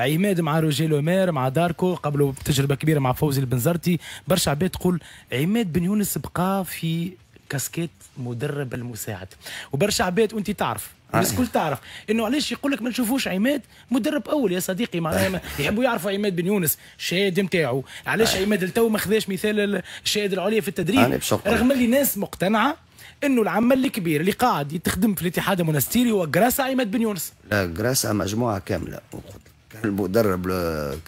عماد مع روجي لومير مع داركو قبله بتجربه كبيره مع فوزي البنزرتي برشا عباد تقول عماد بن يونس بقى في كاسكيت مدرب المساعد وبرشا عباد وانت تعرف آه. الناس الكل تعرف انه علاش يقول لك ما نشوفوش عماد مدرب اول يا صديقي معناها يحبوا يعرفوا عماد بن يونس الشهاده نتاعو علاش آه. عماد التو ما خذاش مثال الشهاده العليا في التدريب رغم اللي ناس مقتنعه انه العمل الكبير اللي قاعد يتخدم في الاتحاد المونستيري هو جراسا عماد بن يونس لا جراسا مجموعه كامله وقلت المدرب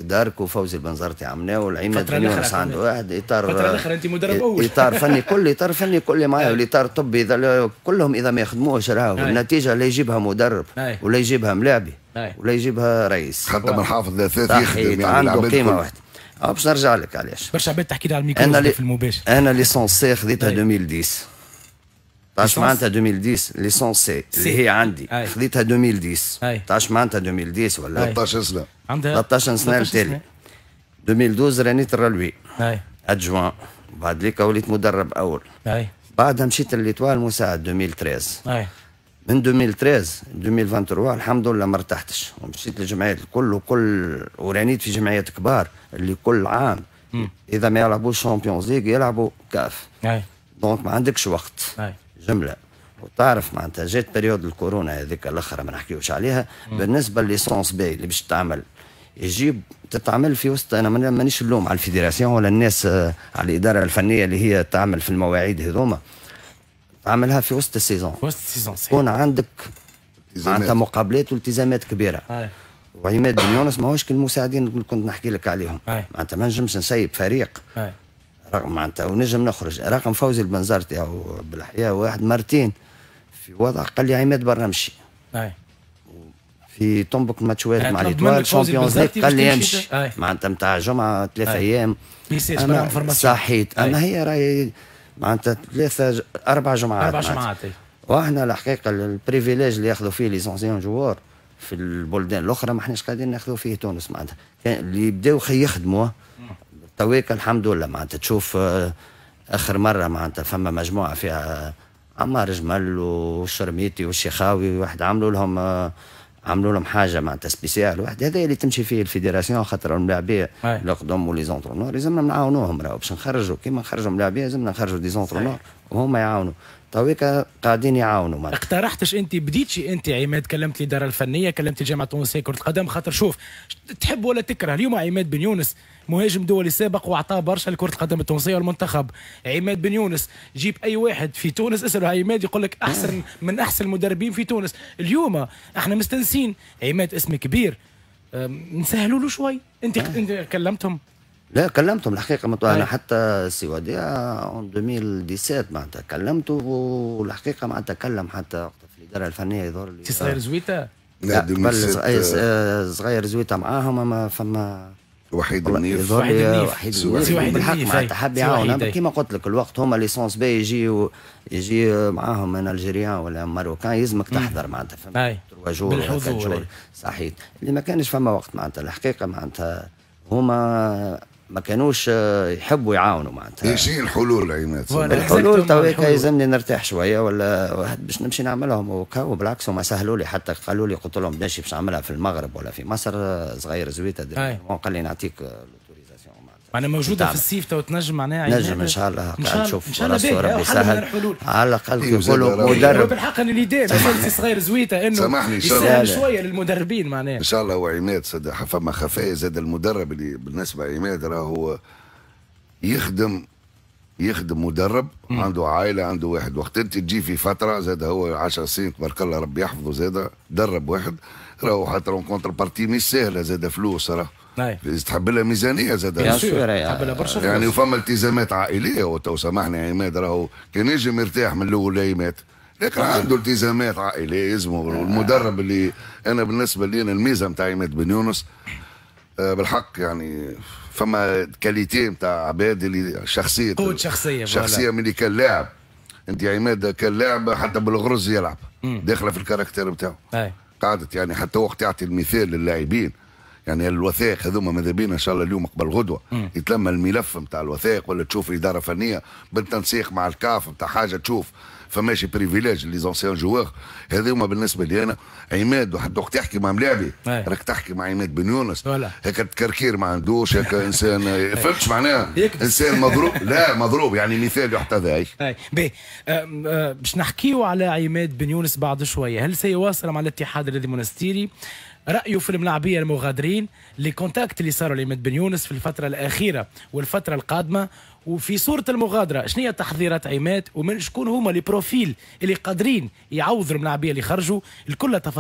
دارك وفوزي البنزرتي عمناه والعماد يونس عنده واحد اطار الفتره انت مدرب اول اطار فني كل اطار فني كل معايا والاطار الطبي كلهم اذا ما يخدموش راهو النتيجه لا يجيبها مدرب ولا يجيبها ملاعبي ولا يجيبها رئيس حتى من حافظ الاثاث يخدم يعني عنده قيمه واحده باش نرجع لك علاش برشا عباد تحكي لي على الميكروفون في المباشر انا ليسونسي خذيتها 2010 11 معناتها 2010 ليسونس سي اللي هي عندي أي. خذيتها 2010 أي. معناتها 2010 ولا 13 سنه عندها 13 سنه التالي 2012 راني ترالوي ادجوان بعد ليك وليت مدرب اول أي. بعدها مشيت ليتوال مساعد 2013 أي. من 2013 2023 الحمد لله ما ارتحتش ومشيت للجمعيات الكل وكل ورانيت في جمعيات كبار اللي كل عام اذا ما يلعبوش شامبيونز ليغ يلعبوا كاف دونك ما عندكش وقت أي. جمله وتعرف معناتها جات بريود الكورونا هذيك الاخرى ما نحكيوش عليها بالنسبه لليسونس بي اللي باش تعمل يجيب تتعمل في وسط انا مانيش اللوم على الفيدراسيون ولا الناس آه، على الاداره الفنيه اللي هي تعمل في المواعيد هذوما تعملها في وسط السيزون في وسط السيزون يكون عندك معناتها مقابلات والتزامات كبيره وعماد بن يونس ماهوش كالمساعدين اللي كنت نحكي لك عليهم معناتها ما نجمش نسيب فريق رقم معناتها ونجم نخرج رقم فوزي البنزرتي او بالحياه واحد مرتين في وضع يعني يعني قال لي عماد برا نمشي في طنبك ماتشوات مع ليتوال شامبيونز ليغ قال لي امشي معناتها نتاع جمعه ثلاثة ايام أنا صحيت اما هي راهي معناتها ثلاثة أربع جمعات أربع جمعات واحنا الحقيقة البريفيليج اللي ياخذوا فيه ليزونسيون جوار في البلدان الأخرى ما احناش قاعدين ناخذوا فيه تونس معناتها اللي بداوا يخدموا تويك الحمد لله معناتها تشوف آه، اخر مره معناتها فما مجموعه فيها آه، عمار جمل وشرميتي والشيخاوي واحد عملوا لهم آه، عملوا لهم حاجه معناتها سبيسيال واحد هذا اللي تمشي فيه الفيدراسيون خاطر الملاعبيه القدم ولي زونترونور لازمنا نعاونوهم راهو باش نخرجوا كيما نخرجوا ملاعبيه لازمنا نخرجوا دي زونترونور وهم يعاونوا تويكا قاعدين يعاونوا معنا اقترحتش انت بديتش انت عماد كلمت الاداره الفنيه كلمت الجامعه التونسيه كره القدم خاطر شوف تحب ولا تكره اليوم عماد بن يونس مهاجم دولي سابق واعطاه برشا لكره القدم التونسيه والمنتخب عماد بن يونس جيب اي واحد في تونس اساله عماد يقول لك احسن من احسن المدربين في تونس اليوم احنا مستنسين عماد اسم كبير نسهلوا له شوي انت آه. انت كلمتهم لا كلمتهم الحقيقه معناتها انا حتى سي اون 2017 معناتها كلمته والحقيقه معناتها كلم حتى وقتها في الاداره الفنيه يظهر لي صغير آه. زويته؟ لا قبل آه، صغير زويته معاهم اما فما وحيد النيف وحيد النيف بالحق معناتها حب يعاون كيما قلت لك الوقت هما ليسونس بي يجي يجي معاهم من الجيريان ولا ماروكان يلزمك تحضر معناتها فهمت تروا جور صحيح اللي ما كانش فما وقت معناتها الحقيقه معناتها هما ما كانوش آه، يحبوا يعاونوا معناتها ايش هي الحلول العيمات الحلول تويك يلزمني نرتاح شويه ولا واحد باش نمشي نعملهم وكا وبالعكس هما سهلوا لي حتى قالوا لي قلت لهم باش نعملها في المغرب ولا في مصر آه، صغير زويته قال لي نعطيك آه، معناها موجوده في الصيف تو تنجم معناها نجم ان شاء الله ان شاء الله نشوف ان شاء الله ربي أيوة، على الاقل أيوة، يقولوا مدرب بالحق انا اللي اليدين صغير زويته انه سامحني يسهل شويه للمدربين معناها ان شاء الله هو عماد فما خفايا زاد المدرب اللي بالنسبه لعماد راهو يخدم يخدم مدرب مم. عنده عائله عنده واحد وقت انت تجي في فتره زاد هو 10 سنين تبارك الله ربي يحفظه زاد درب واحد راهو حتى كونتر بارتي مش سهله زاد فلوس راه تحب لها ميزانيه زاد تحب لها برشا يعني فما التزامات عائليه وتو سامحني يا عماد راهو كان يجي مرتاح من الاول لا يمات لكن عنده التزامات عائليه يلزمه آه. المدرب اللي انا بالنسبه لي أنا الميزه نتاع عماد بن يونس آه، بالحق يعني فما كاليتي نتاع عباد اللي شخصيه قوه شخصيه شخصيه ملي كان لاعب انت يا عماد كان لاعب حتى بالغرز يلعب داخله في الكاركتير نتاعو قعدت يعني حتى وقت يعطي المثال للاعبين يعني الوثائق هذوما ماذا بينا ان شاء الله اليوم قبل غدوه يتلمى الملف نتاع الوثائق ولا تشوف الاداره الفنيه بالتنسيق مع الكاف نتاع حاجه تشوف فماشي بريفيليج لي زونسيان جوار هذوما بالنسبه لي انا عماد وحتى وقت تحكي مع ملاعبي إيه. راك تحكي مع عماد بن يونس هكا تكركير ما عندوش هكا انسان فهمتش معناها انسان مضروب لا مضروب يعني مثال يحتذى إيه. باهي باش نحكيو على عماد بن يونس بعد شويه هل سيواصل مع الاتحاد الذي مونستيري رايه في الملاعبيه المغادرين لي كونتاكت اللي صاروا لمد بن يونس في الفتره الاخيره والفتره القادمه وفي صوره المغادره شنو هي تحضيرات عماد ومن شكون هما لي بروفيل اللي قادرين يعوضوا الملاعبيه اللي خرجوا الكل تفاصيل